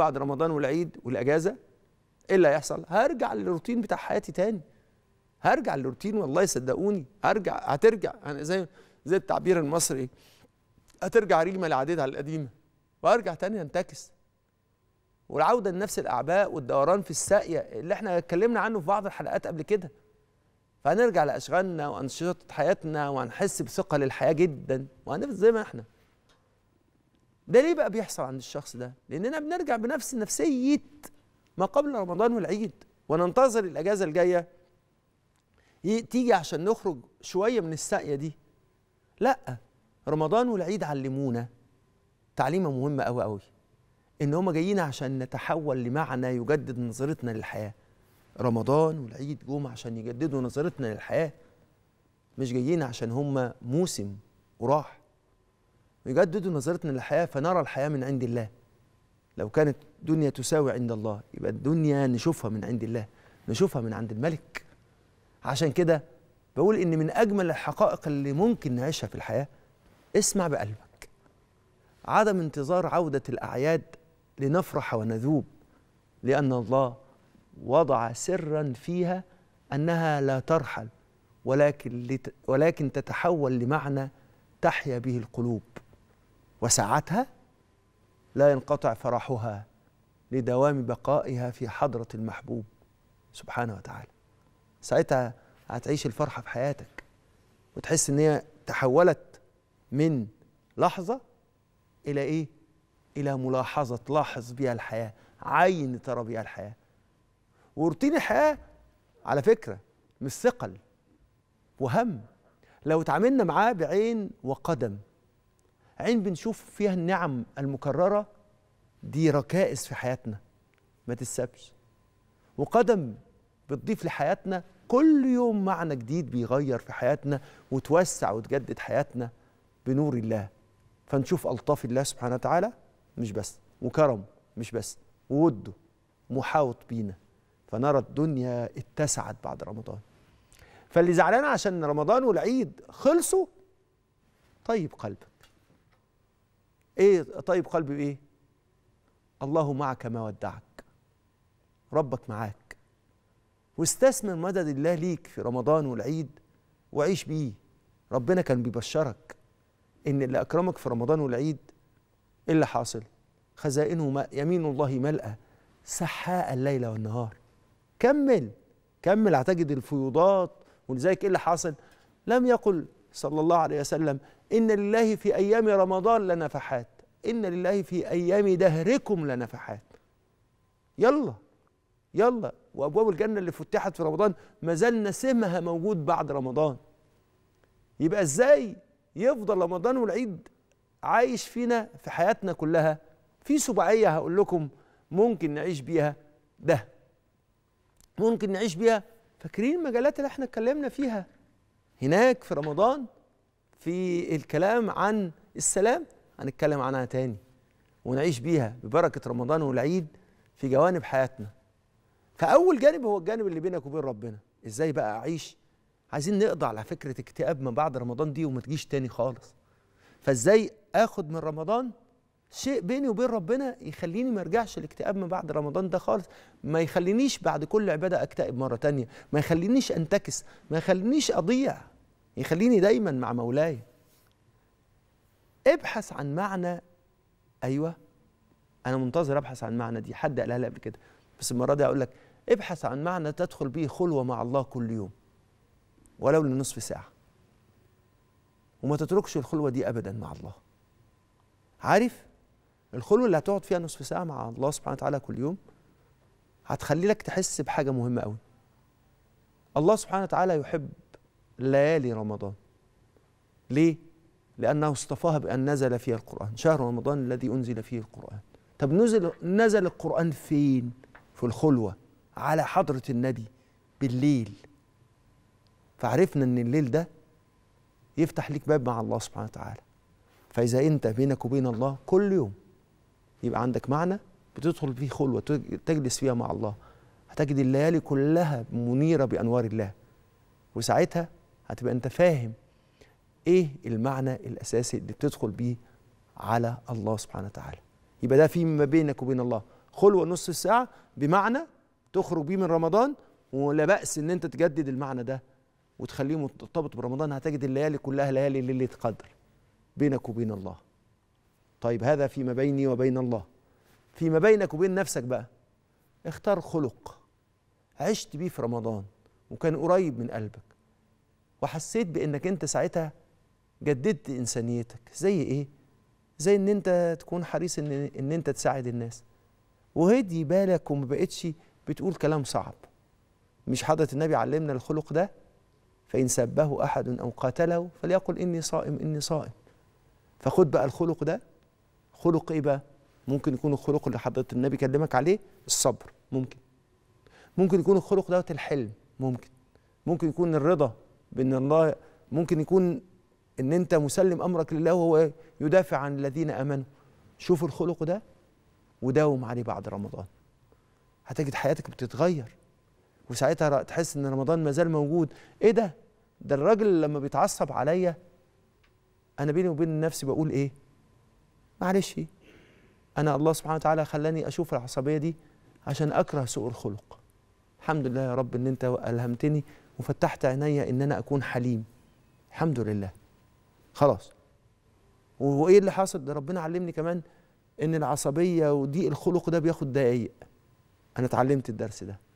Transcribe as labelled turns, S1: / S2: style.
S1: بعد رمضان والعيد والاجازه ايه اللي هيحصل هرجع للروتين بتاع حياتي تاني هرجع للروتين والله صدقوني هرجع هترجع انا زي زي التعبير المصري هترجع رجمه اللي على القديمه وارجع تاني انتكس والعوده لنفس الاعباء والدوران في الساقيه اللي احنا اتكلمنا عنه في بعض الحلقات قبل كده فهنرجع لاشغالنا وانشطه حياتنا وهنحس بثقه للحياه جدا وهنفضل زي ما احنا ده ليه بقى بيحصل عند الشخص ده لاننا بنرجع بنفس نفسيه ما قبل رمضان والعيد وننتظر الاجازه الجايه تيجي عشان نخرج شويه من الساقيه دي لا رمضان والعيد علمونا تعليمه مهمه قوي قوي ان هما جايين عشان نتحول لمعنى يجدد نظرتنا للحياه رمضان والعيد جم عشان يجددوا نظرتنا للحياه مش جايين عشان هما موسم وراح ويجدد نظرتنا للحياة فنرى الحياة من عند الله لو كانت دنيا تساوي عند الله يبقى الدنيا نشوفها من عند الله نشوفها من عند الملك عشان كده بقول إن من أجمل الحقائق اللي ممكن نعيشها في الحياة اسمع بقلبك عدم انتظار عودة الأعياد لنفرح ونذوب لأن الله وضع سرا فيها أنها لا ترحل ولكن, ولكن تتحول لمعنى تحيا به القلوب وساعتها لا ينقطع فرحها لدوام بقائها في حضرة المحبوب سبحانه وتعالى ساعتها هتعيش الفرحة في حياتك وتحس إن هي تحولت من لحظة إلى إيه؟ إلى ملاحظة تلاحظ بها الحياة عين ترى بها الحياة وروتين الحياة على فكرة مش ثقل وهم لو اتعاملنا معاه بعين وقدم عين بنشوف فيها النعم المكررة دي ركائز في حياتنا ما تتسابش وقدم بتضيف لحياتنا كل يوم معنى جديد بيغير في حياتنا وتوسع وتجدد حياتنا بنور الله فنشوف ألطاف الله سبحانه وتعالى مش بس وكرم مش بس ووده محاوط بينا فنرى الدنيا اتسعت بعد رمضان فاللي زعلان عشان رمضان والعيد خلصوا طيب قلبك ايه طيب قلبي بايه الله معك ما ودعك ربك معاك واستثمر مدد الله ليك في رمضان والعيد وعيش بيه ربنا كان بيبشرك ان اللي اكرمك في رمضان والعيد ايه اللي حاصل خزائنه يمين الله ملأة سحاء الليل والنهار كمل كمل هتجد الفيوضات ولذلك ايه اللي حاصل لم يقل صلى الله عليه وسلم إن لله في أيام رمضان لنفحات إن لله في أيام دهركم لنفحات يلا يلا وأبواب الجنة اللي فتحت في رمضان ما زال نسمها موجود بعد رمضان يبقى إزاي يفضل رمضان والعيد عايش فينا في حياتنا كلها في سباعية هقول لكم ممكن نعيش بيها ده ممكن نعيش بيها فاكرين المجالات اللي احنا اتكلمنا فيها هناك في رمضان في الكلام عن السلام هنتكلم عنها تاني ونعيش بيها ببركة رمضان والعيد في جوانب حياتنا فأول جانب هو الجانب اللي بينك وبين ربنا إزاي بقى أعيش عايزين نقضى على فكرة اكتئاب ما بعد رمضان دي وما تجيش تاني خالص فإزاي آخد من رمضان شيء بيني وبين ربنا يخليني ما ارجعش الاكتئاب ما بعد رمضان ده خالص ما يخلينيش بعد كل عباده اكتئب مره تانية ما يخلينيش انتكس ما يخلينيش اضيع يخليني دايما مع مولاي ابحث عن معنى ايوه انا منتظر ابحث عن معنى دي حد قالها لي قبل كده بس المره دي هقول لك ابحث عن معنى تدخل به خلوه مع الله كل يوم ولو لنصف ساعه وما تتركش الخلوه دي ابدا مع الله عارف الخلوه اللي هتقعد فيها نصف ساعه مع الله سبحانه وتعالى كل يوم هتخلي لك تحس بحاجه مهمه قوي الله سبحانه وتعالى يحب ليالي رمضان ليه لانه اصطفاها بان نزل فيها القران شهر رمضان الذي انزل فيه القران طب نزل نزل القران فين في الخلوه على حضره النبي بالليل فعرفنا ان الليل ده يفتح ليك باب مع الله سبحانه وتعالى فاذا انت بينك وبين الله كل يوم يبقى عندك معنى بتدخل فيه خلوه تجلس فيها مع الله هتجد الليالي كلها منيره بانوار الله وساعتها هتبقى انت فاهم ايه المعنى الاساسي اللي بتدخل بيه على الله سبحانه وتعالى يبقى ده في ما بينك وبين الله خلوه نص ساعه بمعنى تخرج بيه من رمضان ولا باس ان انت تجدد المعنى ده وتخليه مرتبط برمضان هتجد الليالي كلها ليالي ليله قدر بينك وبين الله طيب هذا فيما بيني وبين الله فيما بينك وبين نفسك بقى اختار خلق عشت بيه في رمضان وكان قريب من قلبك وحسيت بانك انت ساعتها جددت انسانيتك زي ايه زي ان انت تكون حريص ان, إن انت تساعد الناس وهدي بالك وما بقتش بتقول كلام صعب مش حضرة النبي علمنا الخلق ده فإن سبه أحد أو قاتله فليقل إني صائم إني صائم فخد بقى الخلق ده خلق إيه بقى ممكن يكون الخلق اللي حضرة النبي كلمك عليه الصبر ممكن ممكن يكون الخلق دوت الحلم ممكن ممكن يكون الرضا بان الله ممكن يكون ان انت مسلم امرك لله وهو إيه؟ يدافع عن الذين امنوا شوف الخلق ده وداوم عليه بعد رمضان هتجد حياتك بتتغير وساعتها تحس ان رمضان ما زال موجود ايه ده ده الراجل لما بيتعصب عليا انا بيني وبين نفسي بقول ايه معلش انا الله سبحانه وتعالى خلاني اشوف العصبيه دي عشان اكره سوء الخلق الحمد لله يا رب ان انت الهمتني وفتحت عيني ان انا اكون حليم الحمد لله خلاص وايه اللي حصل ده ربنا علمني كمان ان العصبيه وضيق الخلق ده بياخد دقايق انا اتعلمت الدرس ده